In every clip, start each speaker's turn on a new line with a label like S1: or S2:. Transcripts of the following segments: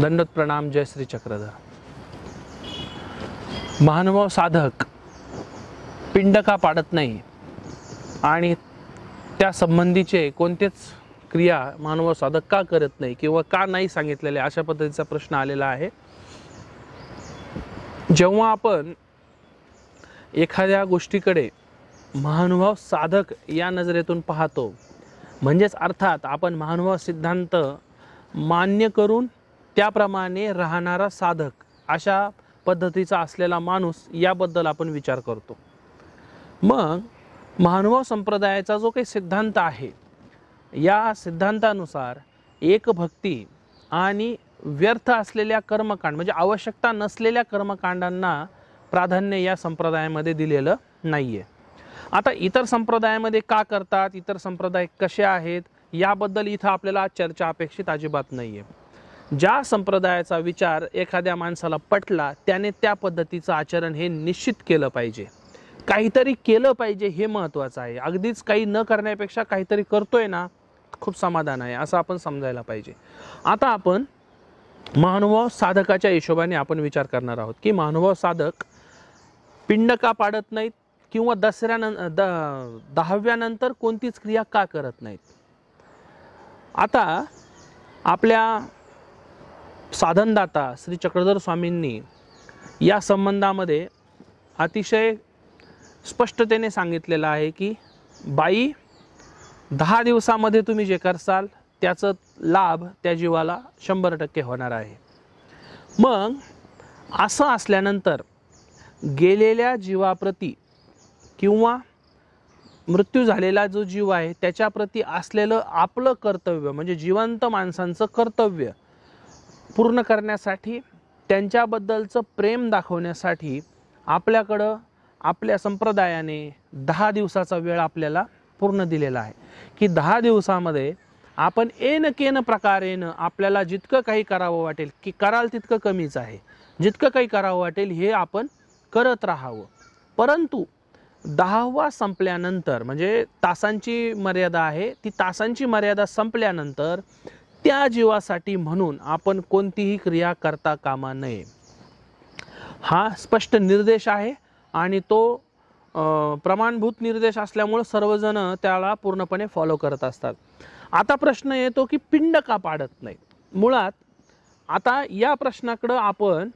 S1: दंडत प्रणाम जय श्री चक्रधर महानुभाव साधक पिंड का पाडत नाही आणि त्या संबंधीचे कोणतेच क्रिया महानुभाव साधक का करत नाही किंवा का नाही सांगितलेले अशा पद्धतीचा प्रश्न आलेला आहे जेव्हा आपण एखाद्या गोष्टीकडे महानुभाव साधक या नजरेतून पाहतो म्हणजेच अर्थात आपण महानुभाव सिद्धांत मान्य करून त्याप्रमाणे राहणारा साधक अशा पद्धतीचा असलेला माणूस याबद्दल आपण विचार करतो मग महानुभाव संप्रदायाचा जो काही सिद्धांत आहे या सिद्धांतानुसार एक भक्ती आणि व्यर्थ असलेल्या कर्मकांड म्हणजे आवश्यकता नसलेल्या कर्मकांडांना प्राधान्य या संप्रदायामध्ये दिलेलं नाही आहे आता इतर संप्रदायामध्ये का करतात इतर संप्रदाय कसे आहेत याबद्दल इथं आपल्याला चर्चा अपेक्षित अजिबात नाही आहे ज्या संप्रदायाचा विचार एखाद्या माणसाला पटला त्याने त्या पद्धतीचं आचरण हे निश्चित केलं पाहिजे काहीतरी केलं पाहिजे हे महत्त्वाचं आहे अगदीच काही न करण्यापेक्षा काहीतरी करतोय ना खूप समाधान आहे असं आपण समजायला पाहिजे आता आपण महानुभाव साधकाच्या हिशोबाने आपण विचार करणार आहोत की महानुभाव साधक पिंड का पाडत नाहीत किंवा दसऱ्यानं द दहाव्यानंतर कोणतीच क्रिया का करत नाहीत आता आपल्या साधनदाता श्री चक्रधर स्वामींनी या संबंधामध्ये अतिशय स्पष्टतेने सांगितलेलं आहे की बाई दहा दिवसामध्ये तुम्ही जे करसाल त्याचं लाभ त्या जीवाला शंभर टक्के होणार आहे मग असं असल्यानंतर गेलेल्या जीवाप्रती किंवा मृत्यू झालेला जो जीव आहे त्याच्याप्रती असलेलं आपलं कर्तव्य म्हणजे जिवंत माणसांचं कर्तव्य पूर्ण करण्यासाठी त्यांच्याबद्दलचं प्रेम दाखवण्यासाठी आपल्याकडं आपल्या संप्रदायाने दहा दिवसाचा वेळ आपल्याला पूर्ण दिलेला आहे की दहा दिवसामध्ये आपण एन केन प्रकारेनं आपल्याला जितकं काही करावं वाटेल की कराल तितकं कमीच आहे जितकं काही करावं वाटेल हे आपण करत राहावं परंतु दहावा संपल्यानंतर म्हणजे तासांची मर्यादा आहे ती तासांची मर्यादा संपल्यानंतर त्या जीवासाठी म्हणून आपण कोणतीही क्रिया करता कामा नये हा स्पष्ट निर्देश आहे आणि तो प्रमाणभूत निर्देश असल्यामुळं सर्वजण त्याला पूर्णपणे फॉलो करत असतात आता प्रश्न येतो की पिंड का पाडत नाही मुळात आता या प्रश्नाकडं आपण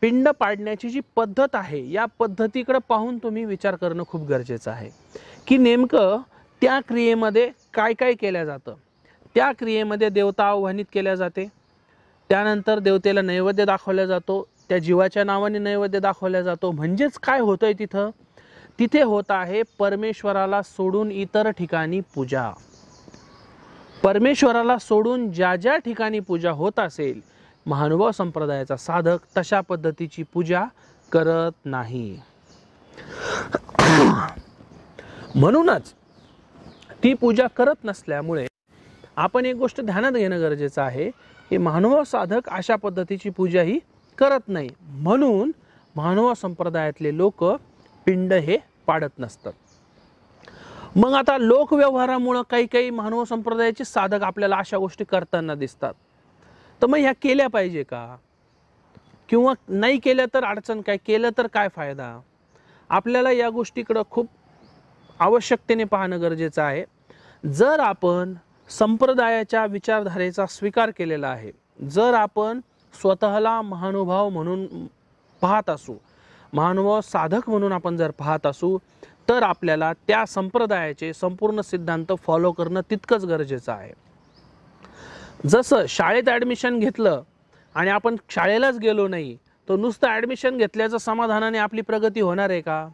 S1: पिंड पाडण्याची जी पद्धत आहे या पद्धतीकडं पाहून तुम्ही विचार करणं खूप गरजेचं आहे की नेमकं त्या क्रियेमध्ये काय काय केलं जातं त्या क्रियेमध्ये देवता आव्हानित केल्या जाते त्यानंतर देवतेला नैवेद्य दाखवला जातो त्या जीवाच्या नावाने नैवेद्य दाखवला जातो म्हणजेच काय होतंय तिथं तिथे होत आहे परमेश्वराला सोडून इतर ठिकाणी पूजा परमेश्वराला सोडून ज्या ज्या ठिकाणी पूजा होत असेल महानुभाव संप्रदायाचा साधक तशा पद्धतीची पूजा करत नाही म्हणूनच ती पूजा करत नसल्यामुळे आपण एक गोष्ट ध्यानात घेणं गरजेचं आहे की मानव साधक अशा पद्धतीची पूजा ही करत नाही म्हणून मानव संप्रदायातले लोक पिंड हे पाडत नसतात मग आता लोकव्यवहारामुळं काही काही मानव संप्रदायाचे साधक आपल्याला अशा गोष्टी करताना दिसतात तर मग ह्या केल्या पाहिजे का किंवा नाही केल्या तर अडचण काय केलं तर काय फायदा आपल्याला या गोष्टीकडं खूप आवश्यकतेने पाहणं गरजेचं आहे जर आपण संप्रदायाच्या विचारधारेचा स्वीकार केलेला आहे जर आपण स्वतःला महानुभाव म्हणून पाहत असू महानुभाव साधक म्हणून आपण जर पाहत असू तर आपल्याला त्या संप्रदायाचे संपूर्ण सिद्धांत फॉलो करणं तितकंच गरजेचं आहे जसं शाळेत ॲडमिशन घेतलं आणि आपण शाळेलाच गेलो नाही तर नुसतं ॲडमिशन घेतल्याचं समाधानाने आपली प्रगती होणार आहे का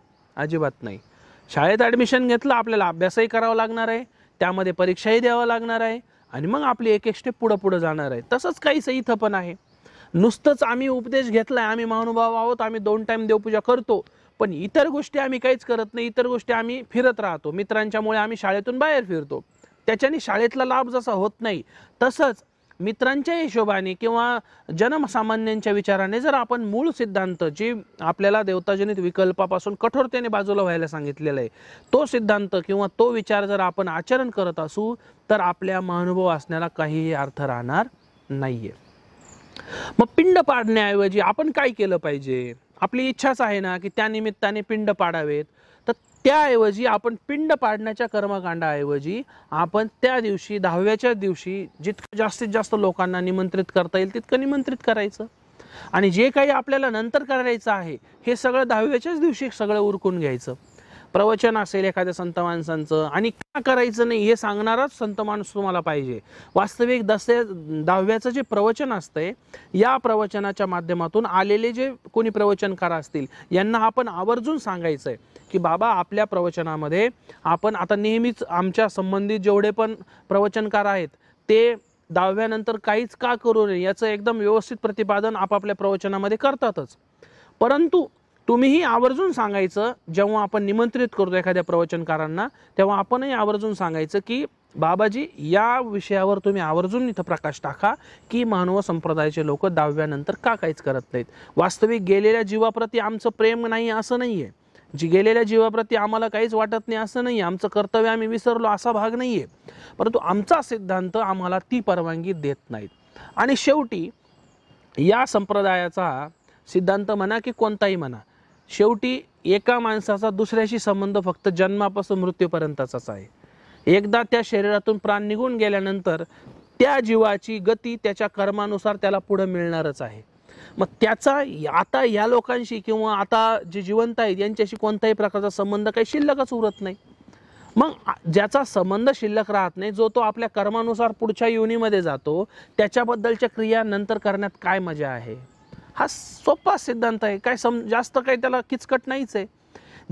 S1: अजिबात नाही शाळेत ॲडमिशन घेतलं आपल्याला अभ्यासही करावा लागणार आहे त्यामध्ये परीक्षाही द्यावं लागणार आहे आणि मग आपली एक एक स्टेप पुढं पुढं जाणार आहे तसंच काहीच इथं पण आहे नुसतंच आम्ही उपदेश घेतला आहे आम्ही महानुभाव आहोत आम्ही दोन टाईम देवपूजा करतो पण इतर गोष्टी आम्ही काहीच करत नाही इतर गोष्टी आम्ही फिरत राहतो मित्रांच्यामुळे आम्ही शाळेतून बाहेर फिरतो त्याच्याने शाळेतला लाभ जसा होत नाही तसंच मित्रांच्या हिशोबाने किंवा जनसामान्यांच्या विचाराने जर आपण मूळ सिद्धांत जे आपल्याला देवताजनित विकल्पापासून कठोरतेने बाजूला व्हायला सांगितलेलं आहे तो सिद्धांत किंवा तो विचार जर आपण आचरण करत असू तर आपल्या महानुभव असण्याला काहीही अर्थ राहणार नाहीये मग पिंड पाडण्याऐवजी आपण काय केलं पाहिजे आपली इच्छाच आहे ना की त्यानिमित्ताने पिंड पाडावेत त्याऐवजी आपण पिंड पाडण्याच्या कर्मकांडाऐवजी आपण त्या दिवशी दहाव्याच्या दिवशी जितकं जास्तीत जास्त लोकांना निमंत्रित करता येईल तितकं निमंत्रित करायचं आणि जे काही आपल्याला नंतर करायचं आहे हे सगळं दहाव्याच्याच दिवशी सगळं उरकून घ्यायचं प्रवचन असेल एखाद्या संत माणसांचं आणि का करायचं नाही हे सांगणारच संत माणूस तुम्हाला पाहिजे वास्तविक दसे दहाव्याचं जे प्रवचन असतंय या प्रवचनाच्या माध्यमातून आलेले जे कोणी प्रवचनकार असतील यांना आपण आवर्जून सांगायचं की बाबा आपल्या प्रवचनामध्ये आपण आता नेहमीच आमच्या संबंधित जेवढे पण प्रवचनकार आहेत ते दहाव्यानंतर काहीच का करू नये याचं एकदम व्यवस्थित प्रतिपादन आपापल्या प्रवचनामध्ये करतातच परंतु तुम्हीही आवर्जून सांगायचं जेव्हा आपण निमंत्रित करतो एखाद्या प्रवचनकारांना तेव्हा आपणही आवर्जून सांगायचं की बाबाजी या विषयावर तुम्ही आवर्जून इथं प्रकाश टाका की मानव संप्रदायाचे लोक दहाव्यानंतर का काहीच करत नाहीत वास्तविक गेलेल्या जीवाप्रती आमचं प्रेम नाही असं नाही आहे जी गेलेल्या जीवाप्रती आम्हाला काहीच वाटत नाही असं नाही आमचं कर्तव्य आम्ही विसरलो असा भाग नाही आहे परंतु आमचा सिद्धांत आम्हाला ती परवानगी देत नाहीत आणि शेवटी या संप्रदायाचा सिद्धांत म्हणा की कोणताही म्हणा शेवटी एका माणसाचा दुसऱ्याशी संबंध फक्त जन्मापासून मृत्यूपर्यंतचाच आहे एकदा त्या शरीरातून प्राण निघून गेल्यानंतर त्या जीवाची गती त्याच्या कर्मानुसार त्याला पुढं मिळणारच आहे मग त्याचा आता या लोकांशी किंवा आता जे जिवंत आहेत यांच्याशी कोणताही प्रकारचा संबंध काही शिल्लकच उरत नाही मग ज्याचा संबंध शिल्लक राहत नाही जो तो आपल्या कर्मानुसार पुढच्या युनीमध्ये जातो त्याच्याबद्दलच्या क्रिया नंतर करण्यात काय मजा आहे हा सोपा सिद्धांत आहे काय सम जास्त काही त्याला किचकट नाहीच आहे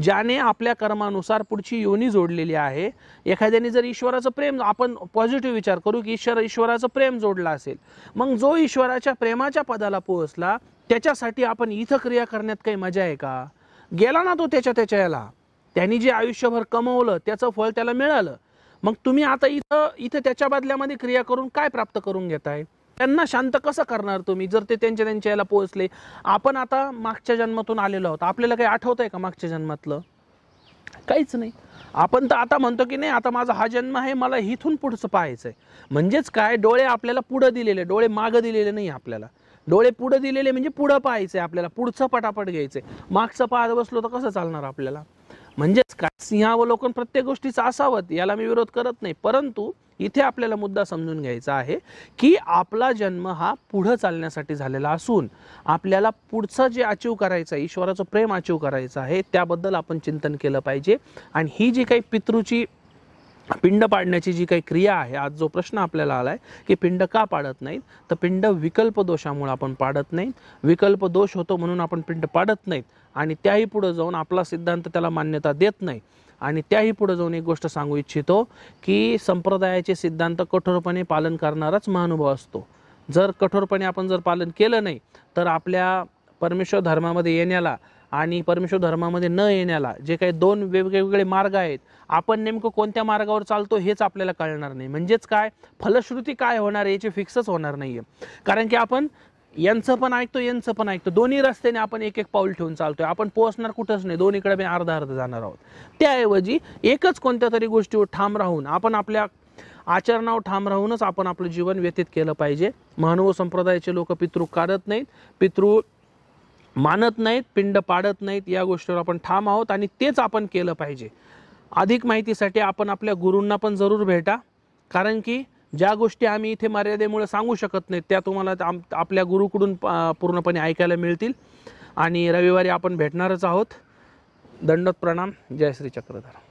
S1: ज्याने आपल्या कर्मानुसार पुढची योनी जोडलेली आहे एखाद्याने जर ईश्वराचं प्रेम आपण पॉझिटिव्ह विचार करू की ईश्वर ईश्वराचं प्रेम जोडला असेल मग जो ईश्वराच्या प्रेमाच्या पदाला पोहोचला त्याच्यासाठी आपण इथं क्रिया करण्यात काही मजा आहे का गेला ना तो त्याच्या त्याच्या याला त्यांनी जे आयुष्यभर कमवलं त्याचं फळ त्याला मिळालं मग तुम्ही आता इथं इथं त्याच्या बदल्यामध्ये क्रिया करून काय प्राप्त करून घेताय त्यांना शांत कसं करणार तुम्ही जर ते त्यांच्या त्यांच्या याला पोहोचले आपण आता मागच्या जन्मातून आलेलो आहोत आपल्याला काही आठवत आहे का मागच्या जन्मातलं काहीच नाही आपण तर आता म्हणतो की नाही आता माझा हा जन्म आहे मला इथून पुढचं पाहायचं आहे म्हणजेच काय डोळे आपल्याला पुढं दिलेले डोळे मागं दिलेले नाही आपल्याला डोळे पुढं दिलेले म्हणजे पुढं पाहायचं आपल्याला पुढचं पटापट घ्यायचं मागचं पाहत बसलो तर कसं चालणार आपल्याला म्हणजे काय सिंहावलोकन प्रत्येक गोष्टीचं असावं याला मी विरोध करत नाही परंतु इथे आपल्याला मुद्दा समजून घ्यायचा आहे की आपला जन्म हा पुढं चालण्यासाठी झालेला असून आपल्याला पुढचं जे अचीव करायचं आहे ईश्वराचं प्रेम अचीव करायचं आहे त्याबद्दल आपण चिंतन केलं पाहिजे आणि ही जी काही पितृची पिंड पाडण्याची जी काही क्रिया आहे आज जो प्रश्न आपल्याला आला आहे की पिंड का पाडत नाहीत तर पिंड विकल्प दोषामुळे आपण पाडत नाही विकल्प दोष होतो म्हणून आपण पिंड पाडत नाहीत आणि त्याही पुढे जाऊन आपला सिद्धांत त्याला मान्यता देत नाही आणि त्याही पुढे जाऊन एक गोष्ट सांगू इच्छितो की संप्रदायाचे सिद्धांत कठोरपणे पालन करणाराच महानुभाव असतो जर कठोरपणे आपण जर पालन केलं नाही तर आपल्या परमेश्वर धर्मामध्ये येण्याला आणि परमेश्वर धर्मामध्ये न येण्याला जे काही दोन वेगवेगळे मार्ग आहेत आपण नेमकं कोणत्या मार्गावर चालतो हेच आपल्याला कळणार नाही म्हणजेच काय फलश्रुती काय होणार आहे याची फिक्सच होणार नाही कारण की आपण यांचं पण ऐकतो यांचं पण ऐकतो दोन्ही रस्त्याने आपण एक एक पाऊल ठेवून चालतोय आपण पोहोचणार कुठंच नाही दोन्हीकडे मी अर्धा अर्ध जाणार आहोत त्याऐवजी एकच कोणत्या तरी गोष्टीवर ठाम राहून आपण आपल्या आचरणावर ठाम राहूनच आपण आपलं जीवन व्यतीत केलं पाहिजे मानव संप्रदायाचे लोक पितृ काढत नाहीत पितृ मानत नाहीत पिंड पाडत नाहीत या गोष्टीवर आपण ठाम आहोत आणि तेच आपण केलं पाहिजे अधिक माहितीसाठी आपण आपल्या गुरूंना पण जरूर भेटा कारण की ज्या गोष्टी आम्ही इथे मर्यादेमुळे सांगू शकत नाहीत त्या तुम्हाला आपल्या गुरुकडून पूर्णपणे ऐकायला मिळतील आणि रविवारी आपण भेटणारच आहोत दंडत प्रणाम जय श्री चक्रधर